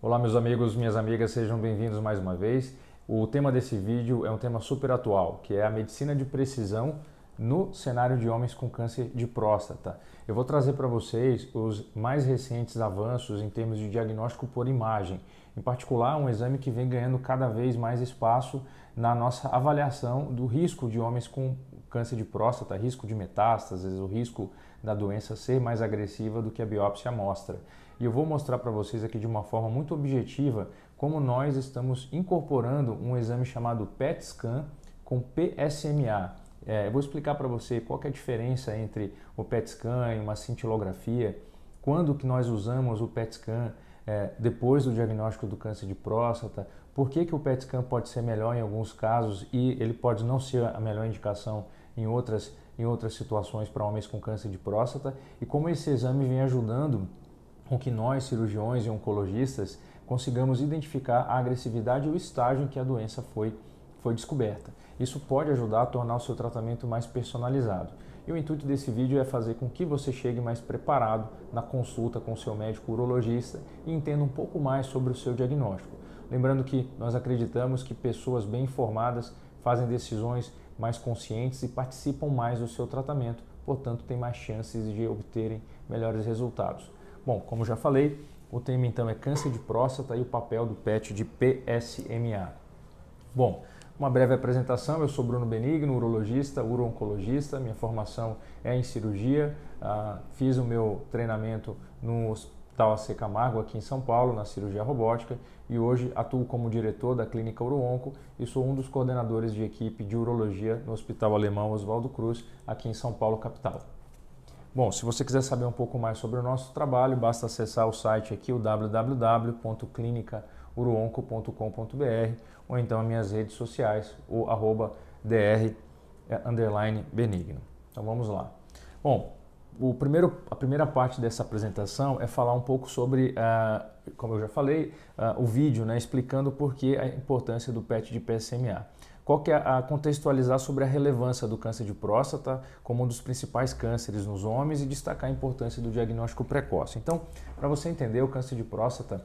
Olá, meus amigos, minhas amigas, sejam bem-vindos mais uma vez. O tema desse vídeo é um tema super atual, que é a medicina de precisão no cenário de homens com câncer de próstata. Eu vou trazer para vocês os mais recentes avanços em termos de diagnóstico por imagem, em particular um exame que vem ganhando cada vez mais espaço na nossa avaliação do risco de homens com câncer de próstata, risco de metástases, o risco da doença ser mais agressiva do que a biópsia mostra. E eu vou mostrar para vocês aqui de uma forma muito objetiva como nós estamos incorporando um exame chamado PET scan com PSMA. É, eu vou explicar para você qual é a diferença entre o PET scan e uma cintilografia, quando que nós usamos o PET scan é, depois do diagnóstico do câncer de próstata, por que, que o PET scan pode ser melhor em alguns casos e ele pode não ser a melhor indicação em outras, em outras situações para homens com câncer de próstata, e como esse exame vem ajudando com que nós, cirurgiões e oncologistas, consigamos identificar a agressividade e o estágio em que a doença foi, foi descoberta. Isso pode ajudar a tornar o seu tratamento mais personalizado. E o intuito desse vídeo é fazer com que você chegue mais preparado na consulta com seu médico urologista e entenda um pouco mais sobre o seu diagnóstico. Lembrando que nós acreditamos que pessoas bem informadas fazem decisões mais conscientes e participam mais do seu tratamento, portanto, têm mais chances de obterem melhores resultados. Bom, como já falei, o tema então é câncer de próstata e o papel do PET de PSMA. Bom, uma breve apresentação, eu sou Bruno Benigno, urologista, urooncologista, minha formação é em cirurgia, ah, fiz o meu treinamento no Hospital AC Camargo aqui em São Paulo, na cirurgia robótica, e hoje atuo como diretor da clínica Uroonco e sou um dos coordenadores de equipe de urologia no Hospital Alemão Oswaldo Cruz, aqui em São Paulo, capital. Bom, se você quiser saber um pouco mais sobre o nosso trabalho, basta acessar o site aqui, o www.clinicauruonco.com.br ou então minhas redes sociais, o arroba dr, benigno. Então vamos lá. Bom, o primeiro, a primeira parte dessa apresentação é falar um pouco sobre, ah, como eu já falei, ah, o vídeo, né, explicando por que a importância do PET de PSMA qual que é a contextualizar sobre a relevância do câncer de próstata como um dos principais cânceres nos homens e destacar a importância do diagnóstico precoce. Então, para você entender, o câncer de próstata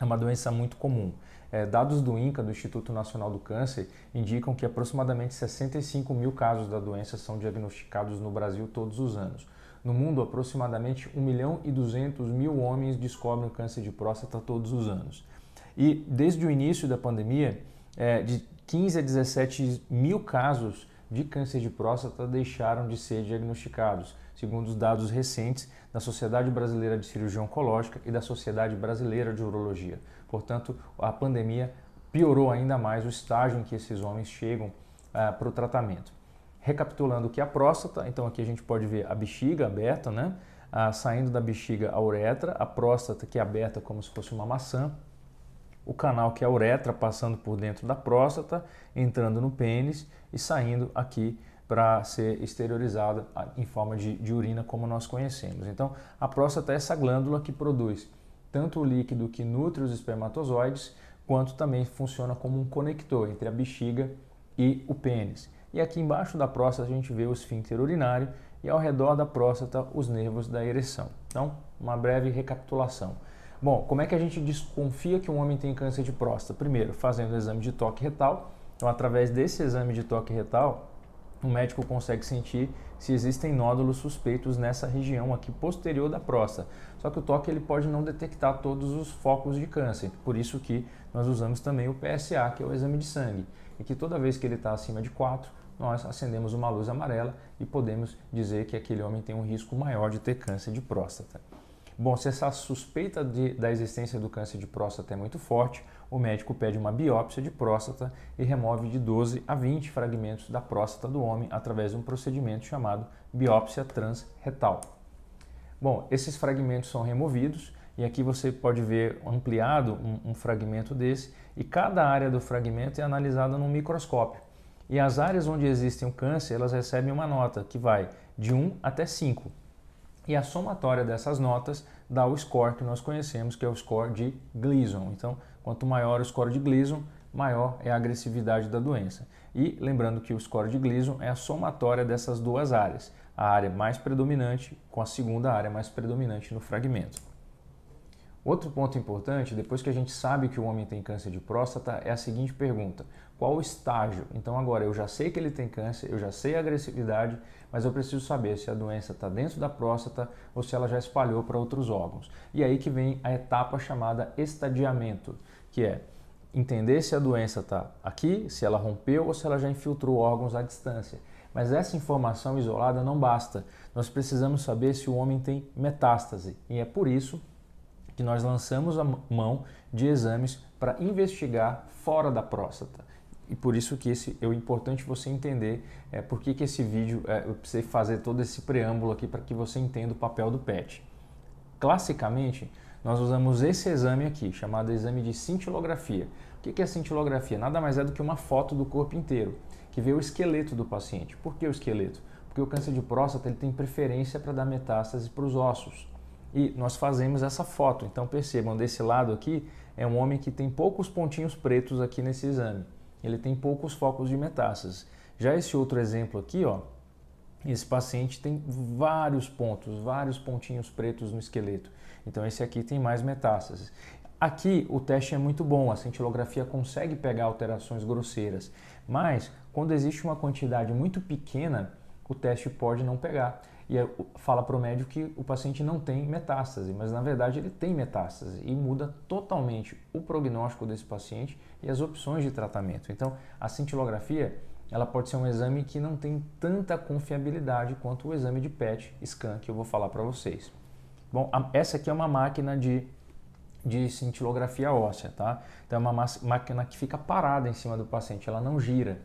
é uma doença muito comum. É, dados do INCA, do Instituto Nacional do Câncer, indicam que aproximadamente 65 mil casos da doença são diagnosticados no Brasil todos os anos. No mundo, aproximadamente 1 milhão e 200 mil homens descobrem câncer de próstata todos os anos. E desde o início da pandemia, é, de 15 a 17 mil casos de câncer de próstata deixaram de ser diagnosticados, segundo os dados recentes da Sociedade Brasileira de Cirurgia Oncológica e da Sociedade Brasileira de Urologia. Portanto, a pandemia piorou ainda mais o estágio em que esses homens chegam é, para o tratamento. Recapitulando o que é a próstata, então aqui a gente pode ver a bexiga aberta, né? Ah, saindo da bexiga a uretra, a próstata que é aberta como se fosse uma maçã, o canal que é a uretra passando por dentro da próstata, entrando no pênis e saindo aqui para ser exteriorizada ah, em forma de, de, urina como nós conhecemos. Então, a próstata é essa glândula que produz tanto o líquido que nutre os espermatozoides, quanto também funciona como um conector entre a bexiga e o pênis. E aqui embaixo da próstata a gente vê o esfíncter urinário e ao redor da próstata os nervos da ereção. Então, uma breve recapitulação. Bom, como é que a gente desconfia que um homem tem câncer de próstata? Primeiro, fazendo o exame de toque retal. Então, através desse exame de toque retal, o médico consegue sentir se existem nódulos suspeitos nessa região aqui posterior da próstata. Só que o toque ele pode não detectar todos os focos de câncer, por isso que nós usamos também o PSA, que é o exame de sangue, e que toda vez que ele está acima de 4, nós acendemos uma luz amarela e podemos dizer que aquele homem tem um risco maior de ter câncer de próstata. Bom, se essa suspeita de, da existência do câncer de próstata é muito forte, o médico pede uma biópsia de próstata e remove de 12 a 20 fragmentos da próstata do homem através de um procedimento chamado biópsia transretal. Bom, esses fragmentos são removidos e aqui você pode ver ampliado um, um, fragmento desse e cada área do fragmento é analisada num microscópio. E as áreas onde existe um câncer, elas recebem uma nota que vai de 1 até 5 e a somatória dessas notas dá o score que nós conhecemos, que é o score de Gleason. Então, quanto maior o score de Gleason, maior é a agressividade da doença. E lembrando que o score de Gleason é a somatória dessas duas áreas, a área mais predominante com a segunda área mais predominante no fragmento. Outro ponto importante, depois que a gente sabe que o homem tem câncer de próstata, é a seguinte pergunta: qual o estágio? Então, agora eu já sei que ele tem câncer, eu já sei a agressividade, mas eu preciso saber se a doença está dentro da próstata ou se ela já espalhou para outros órgãos. E aí que vem a etapa chamada estadiamento, que é entender se a doença está aqui, se ela rompeu ou se ela já infiltrou órgãos à distância. Mas essa informação isolada não basta. Nós precisamos saber se o homem tem metástase, e é por isso que nós lançamos a mão de exames para investigar fora da próstata. E por isso que esse é o importante você entender é, por que, que esse vídeo é, eu precisei fazer todo esse preâmbulo aqui para que você entenda o papel do PET. Classicamente, nós usamos esse exame aqui, chamado exame de cintilografia. O que, que é cintilografia? Nada mais é do que uma foto do corpo inteiro, que vê o esqueleto do paciente. Por que o esqueleto? Porque o câncer de próstata ele tem preferência para dar metástase para os ossos e nós fazemos essa foto. Então percebam, desse lado aqui é um homem que tem poucos pontinhos pretos aqui nesse exame. Ele tem poucos focos de metástases. Já esse outro exemplo aqui, ó, esse paciente tem vários pontos, vários pontinhos pretos no esqueleto. Então esse aqui tem mais metástases. Aqui o teste é muito bom, a cintilografia consegue pegar alterações grosseiras, mas quando existe uma quantidade muito pequena, o teste pode não pegar e é, fala para o médico que o paciente não tem metástase, mas na verdade ele tem metástase e muda totalmente o prognóstico desse paciente e as opções de tratamento. Então, a cintilografia ela pode ser um exame que não tem tanta confiabilidade quanto o exame de PET scan que eu vou falar para vocês. Bom, essa aqui é uma máquina de de cintilografia óssea, tá? Então é uma máquina que fica parada em cima do paciente, ela não gira.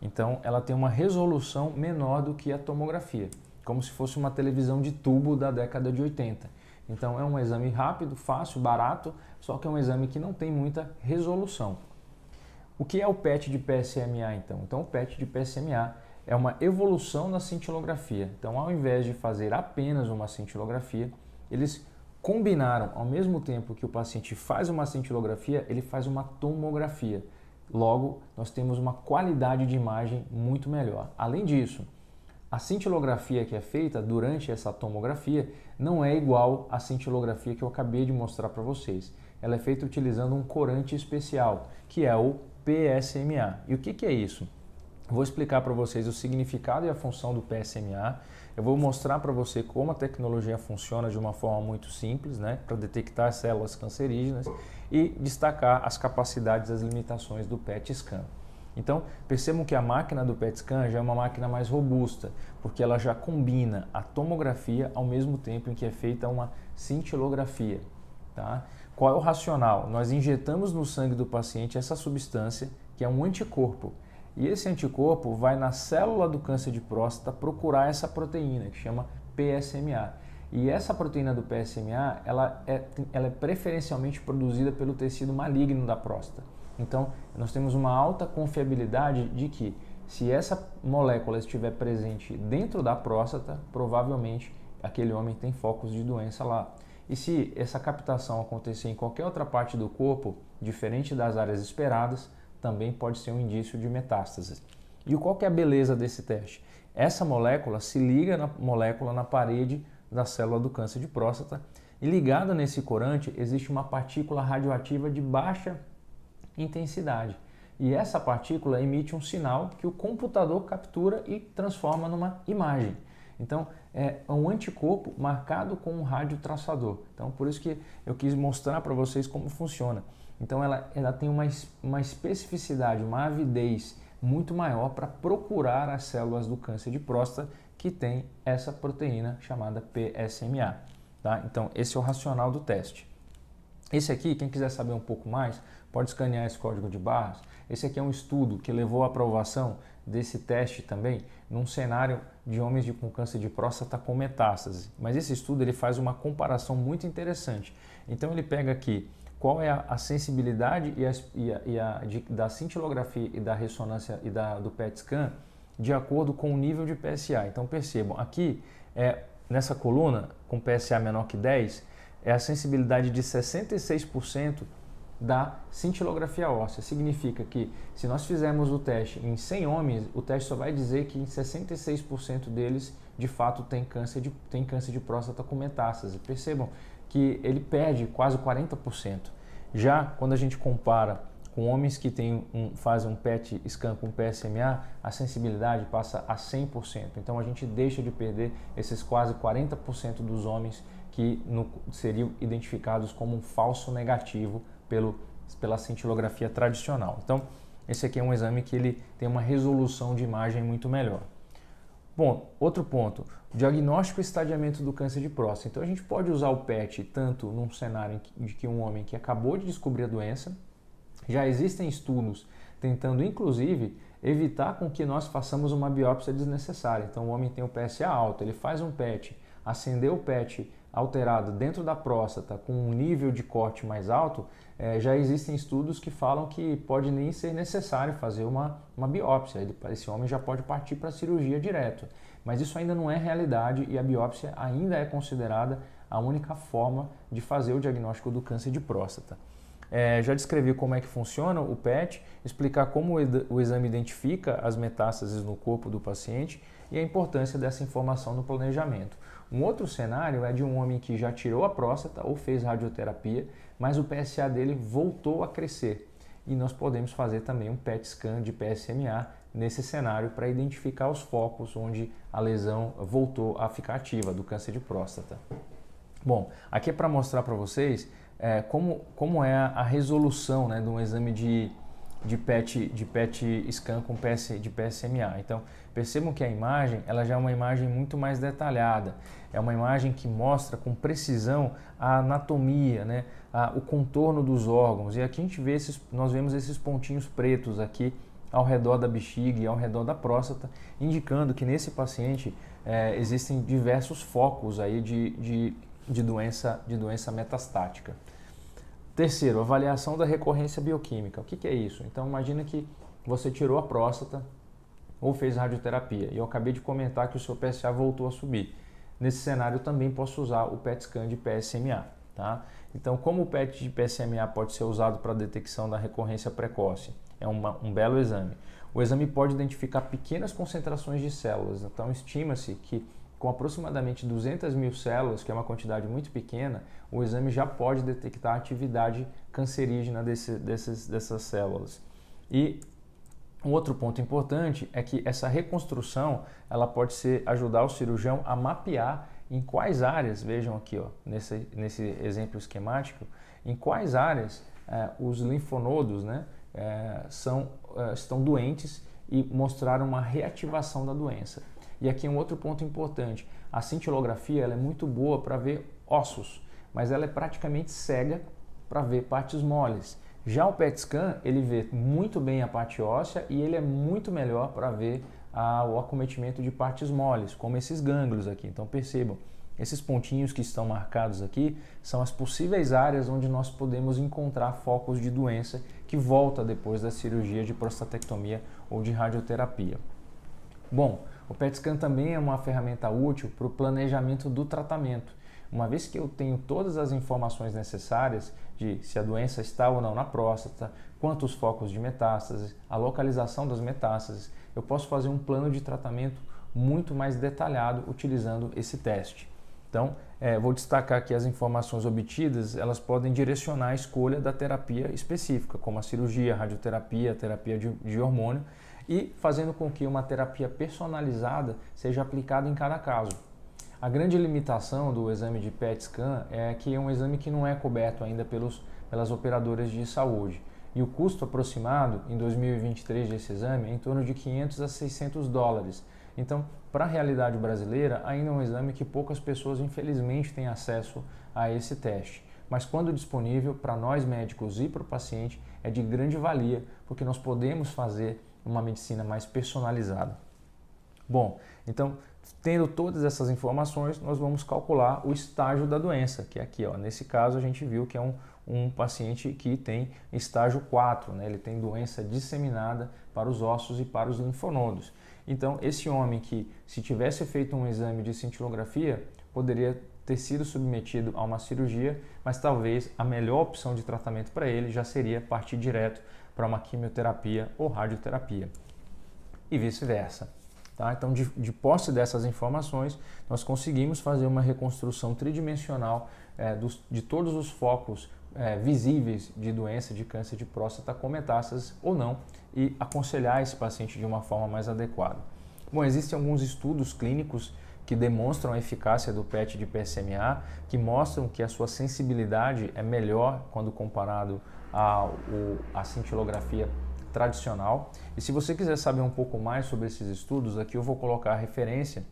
Então ela tem uma resolução menor do que a tomografia como se fosse uma televisão de tubo da década de 80. Então é um exame rápido, fácil, barato, só que é um exame que não tem muita resolução. O que é o PET de PSMA então? Então o PET de PSMA é uma evolução na cintilografia. Então ao invés de fazer apenas uma cintilografia, eles combinaram ao mesmo tempo que o paciente faz uma cintilografia, ele faz uma tomografia. Logo, nós temos uma qualidade de imagem muito melhor. Além disso, a cintilografia que é feita durante essa tomografia não é igual à cintilografia que eu acabei de mostrar para vocês. Ela é feita utilizando um corante especial, que é o PSMA. E o que, que é isso? Vou explicar para vocês o significado e a função do PSMA. Eu vou mostrar para você como a tecnologia funciona de uma forma muito simples, né, para detectar células cancerígenas e destacar as capacidades e as limitações do PET scan. Então, percebam que a máquina do PET scan já é uma máquina mais robusta, porque ela já combina a tomografia ao mesmo tempo em que é feita uma cintilografia. Tá? Qual é o racional? Nós injetamos no sangue do paciente essa substância, que é um anticorpo. E esse anticorpo vai na célula do câncer de próstata procurar essa proteína, que chama PSMA. E essa proteína do PSMA, ela é, ela é preferencialmente produzida pelo tecido maligno da próstata. Então, nós temos uma alta confiabilidade de que se essa molécula estiver presente dentro da próstata, provavelmente aquele homem tem focos de doença lá. E se essa captação acontecer em qualquer outra parte do corpo, diferente das áreas esperadas, também pode ser um indício de metástases. E qual que é a beleza desse teste? Essa molécula se liga na molécula na parede da célula do câncer de próstata e ligada nesse corante existe uma partícula radioativa de baixa intensidade. E essa partícula emite um sinal que o computador captura e transforma numa imagem. Então, é um anticorpo marcado com um radiotraçador. Então, por isso que eu quis mostrar para vocês como funciona. Então, ela, ela tem uma, uma especificidade, uma avidez muito maior para procurar as células do câncer de próstata que tem essa proteína chamada PSMA. Tá? Então, esse é o racional do teste. Esse aqui, quem quiser saber um pouco mais, Pode escanear esse código de barras. Esse aqui é um estudo que levou à aprovação desse teste também num cenário de homens de, com câncer de próstata com metástase. Mas esse estudo ele faz uma comparação muito interessante. Então ele pega aqui qual é a, a sensibilidade e a, e a, e a de, da cintilografia e da ressonância e da, do PET scan de acordo com o nível de PSA. Então percebam, aqui é, nessa coluna com PSA menor que 10 é a sensibilidade de 66% da cintilografia óssea. Significa que se nós fizermos o teste em 100 homens, o teste só vai dizer que em 66% deles de fato tem câncer de, tem câncer de próstata com metástase. Percebam que ele perde quase 40%. Já quando a gente compara com homens que têm um, fazem um PET scan com PSMA, a sensibilidade passa a 100%. Então a gente deixa de perder esses quase 40% dos homens que no, seriam identificados como um falso negativo pelo, pela cintilografia tradicional. Então, esse aqui é um exame que ele tem uma resolução de imagem muito melhor. Bom, outro ponto, diagnóstico e estadiamento do câncer de próstata. Então a gente pode usar o PET tanto num cenário de que um homem que acabou de descobrir a doença, já existem estudos tentando inclusive evitar com que nós façamos uma biópsia desnecessária. Então o homem tem o PSA alto, ele faz um PET, acendeu o PET alterado dentro da próstata com um nível de corte mais alto, é, já existem estudos que falam que pode nem ser necessário fazer uma, uma biópsia. esse homem já pode partir para a cirurgia direto. Mas isso ainda não é realidade e a biópsia ainda é considerada a única forma de fazer o diagnóstico do câncer de próstata. É, já descrevi como é que funciona o PET, explicar como o exame identifica as metástases no corpo do paciente e a importância dessa informação no planejamento. Um outro cenário é de um homem que já tirou a próstata ou fez radioterapia, mas o PSA dele voltou a crescer. E nós podemos fazer também um PET scan de PSMA nesse cenário para identificar os focos onde a lesão voltou a ficar ativa do câncer de próstata. Bom, aqui é para mostrar para vocês é, como, como é a, a resolução né, de um exame de de PET, de PET scan com PS, de PSMA. Então, percebam que a imagem ela já é uma imagem muito mais detalhada. É uma imagem que mostra com precisão a anatomia, né? A, o contorno dos órgãos. E aqui a gente vê esses, nós vemos esses pontinhos pretos aqui ao redor da bexiga e ao redor da próstata, indicando que nesse paciente é, existem diversos focos aí de, de, de, doença, de doença metastática. Terceiro, avaliação da recorrência bioquímica. O que, que é isso? Então, imagina que você tirou a próstata ou fez radioterapia e eu acabei de comentar que o seu PSA voltou a subir. Nesse cenário, eu também posso usar o PET scan de PSMA. Tá? Então, como o PET de PSMA pode ser usado para detecção da recorrência precoce? É uma, um belo exame. O exame pode identificar pequenas concentrações de células, então estima-se que com aproximadamente 200 mil células, que é uma quantidade muito pequena, o exame já pode detectar a atividade cancerígena desse, desses, dessas células. E um outro ponto importante é que essa reconstrução ela pode ser ajudar o cirurgião a mapear em quais áreas, vejam aqui ó, nesse, nesse exemplo esquemático, em quais áreas é, os linfonodos né, é, são, é, estão doentes e mostrar uma reativação da doença. E aqui um outro ponto importante: a cintilografia ela é muito boa para ver ossos, mas ela é praticamente cega para ver partes moles. Já o PET scan ele vê muito bem a parte óssea e ele é muito melhor para ver a, o acometimento de partes moles, como esses gânglios aqui. Então percebam, esses pontinhos que estão marcados aqui são as possíveis áreas onde nós podemos encontrar focos de doença que volta depois da cirurgia de prostatectomia ou de radioterapia. Bom, o PET scan também é uma ferramenta útil para o planejamento do tratamento. Uma vez que eu tenho todas as informações necessárias de se a doença está ou não na próstata, quantos focos de metástases, a localização das metástases, eu posso fazer um plano de tratamento muito mais detalhado utilizando esse teste. Então, é, vou destacar que as informações obtidas elas podem direcionar a escolha da terapia específica, como a cirurgia, a radioterapia, a terapia de, de hormônio, e fazendo com que uma terapia personalizada seja aplicada em cada caso. A grande limitação do exame de PET scan é que é um exame que não é coberto ainda pelos, pelas operadoras de saúde. E o custo aproximado em 2023 desse exame é em torno de 500 a 600 dólares. Então, para a realidade brasileira, ainda é um exame que poucas pessoas, infelizmente, têm acesso a esse teste. Mas quando disponível para nós médicos e para o paciente, é de grande valia, porque nós podemos fazer uma medicina mais personalizada. Bom, então, tendo todas essas informações, nós vamos calcular o estágio da doença, que é aqui, ó, nesse caso, a gente viu que é um, um paciente que tem estágio 4, né? ele tem doença disseminada para os ossos e para os linfonodos. Então, esse homem que, se tivesse feito um exame de cintilografia, poderia ter sido submetido a uma cirurgia, mas talvez a melhor opção de tratamento para ele já seria partir direto para uma quimioterapia ou radioterapia e vice-versa. Tá? Então, de, de, posse dessas informações, nós conseguimos fazer uma reconstrução tridimensional é, dos, de todos os focos é, visíveis de doença de câncer de próstata com metástases ou não e aconselhar esse paciente de uma forma mais adequada. Bom, existem alguns estudos clínicos que demonstram a eficácia do PET de PSMA, que mostram que a sua sensibilidade é melhor quando comparado à a, cintilografia tradicional. E se você quiser saber um pouco mais sobre esses estudos, aqui eu vou colocar a referência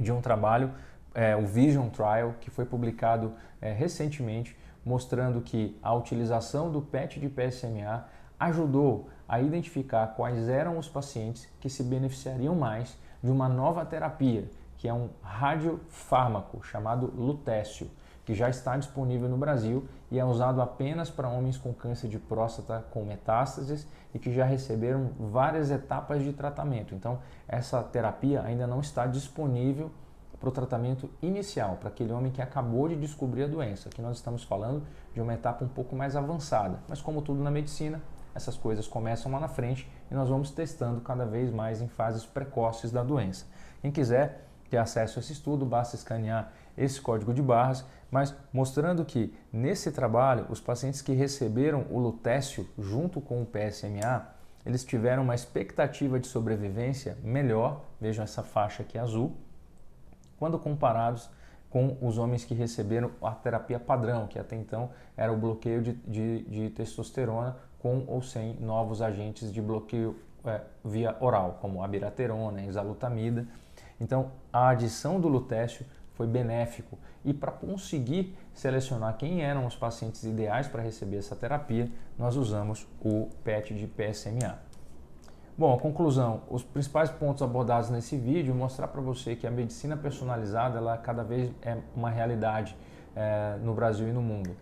de um trabalho, é, o Vision Trial, que foi publicado é, recentemente, mostrando que a utilização do PET de PSMA ajudou a identificar quais eram os pacientes que se beneficiariam mais de uma nova terapia que é um radiofármaco chamado lutécio, que já está disponível no Brasil e é usado apenas para homens com câncer de próstata com metástases e que já receberam várias etapas de tratamento. Então, essa terapia ainda não está disponível para o tratamento inicial, para aquele homem que acabou de descobrir a doença. Aqui nós estamos falando de uma etapa um pouco mais avançada, mas como tudo na medicina, essas coisas começam lá na frente e nós vamos testando cada vez mais em fases precoces da doença. Quem quiser ter acesso a esse estudo, basta escanear esse código de barras, mas mostrando que nesse trabalho os pacientes que receberam o lutécio junto com o PSMA, eles tiveram uma expectativa de sobrevivência melhor, vejam essa faixa aqui azul, quando comparados com os homens que receberam a terapia padrão, que até então era o bloqueio de, de, de testosterona com ou sem novos agentes de bloqueio é, via oral, como a biraterona, a então, a adição do lutécio foi benéfico e para conseguir selecionar quem eram os pacientes ideais para receber essa terapia, nós usamos o PET de PSMA. Bom, a conclusão, os principais pontos abordados nesse vídeo mostrar para você que a medicina personalizada ela cada vez é uma realidade é, no Brasil e no mundo.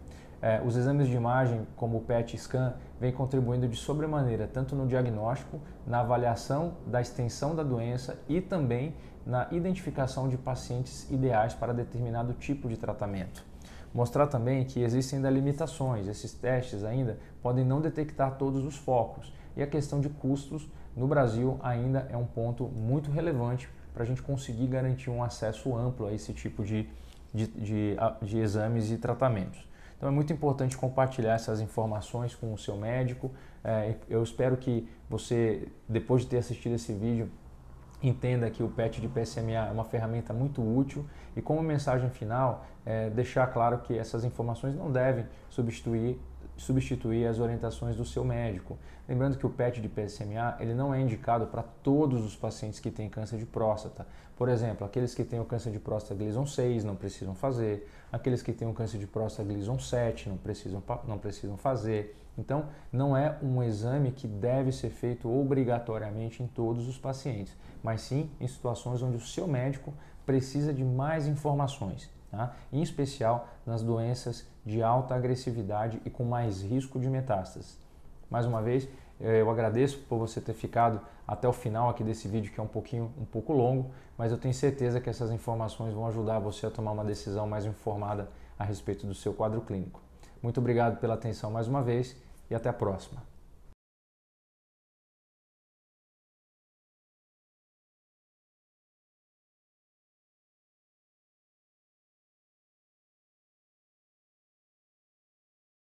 É, os exames de imagem, como o PET scan, vem contribuindo de sobremaneira tanto no diagnóstico, na avaliação da extensão da doença e também na identificação de pacientes ideais para determinado tipo de tratamento. Mostrar também que existem ainda limitações, esses testes ainda podem não detectar todos os focos e a questão de custos no Brasil ainda é um ponto muito relevante para a gente conseguir garantir um acesso amplo a esse tipo de, de, de, de exames e tratamentos. Então é muito importante compartilhar essas informações com o seu médico. É, eu espero que você, depois de ter assistido esse vídeo, entenda que o PET de PSMA é uma ferramenta muito útil e como mensagem final, é, deixar claro que essas informações não devem substituir substituir as orientações do seu médico. Lembrando que o PET de PSMA ele não é indicado para todos os pacientes que têm câncer de próstata. Por exemplo, aqueles que têm o câncer de próstata Gleason 6 não precisam fazer, Aqueles que têm um câncer de próstata Gleason 7 não precisam, não precisam fazer. Então, não é um exame que deve ser feito obrigatoriamente em todos os pacientes, mas sim em situações onde o seu médico precisa de mais informações, tá? em especial nas doenças de alta agressividade e com mais risco de metástases. Mais uma vez, eh, eu agradeço por você ter ficado até o final aqui desse vídeo que é um pouquinho um pouco longo, mas eu tenho certeza que essas informações vão ajudar você a tomar uma decisão mais informada a respeito do seu quadro clínico. Muito obrigado pela atenção mais uma vez e até a próxima.